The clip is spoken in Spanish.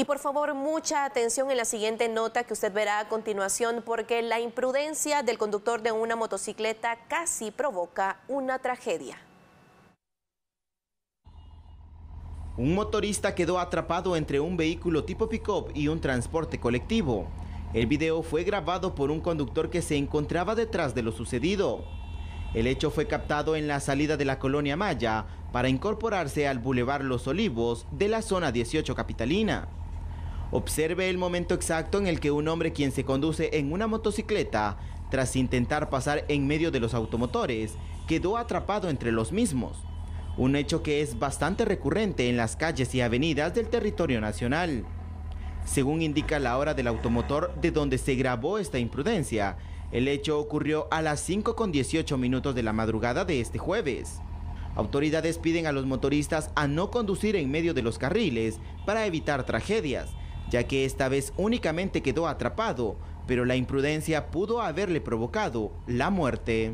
Y por favor, mucha atención en la siguiente nota que usted verá a continuación, porque la imprudencia del conductor de una motocicleta casi provoca una tragedia. Un motorista quedó atrapado entre un vehículo tipo pick-up y un transporte colectivo. El video fue grabado por un conductor que se encontraba detrás de lo sucedido. El hecho fue captado en la salida de la colonia Maya para incorporarse al Boulevard Los Olivos de la zona 18 capitalina. Observe el momento exacto en el que un hombre quien se conduce en una motocicleta, tras intentar pasar en medio de los automotores, quedó atrapado entre los mismos. Un hecho que es bastante recurrente en las calles y avenidas del territorio nacional. Según indica la hora del automotor de donde se grabó esta imprudencia, el hecho ocurrió a las con 5.18 minutos de la madrugada de este jueves. Autoridades piden a los motoristas a no conducir en medio de los carriles para evitar tragedias, ya que esta vez únicamente quedó atrapado, pero la imprudencia pudo haberle provocado la muerte.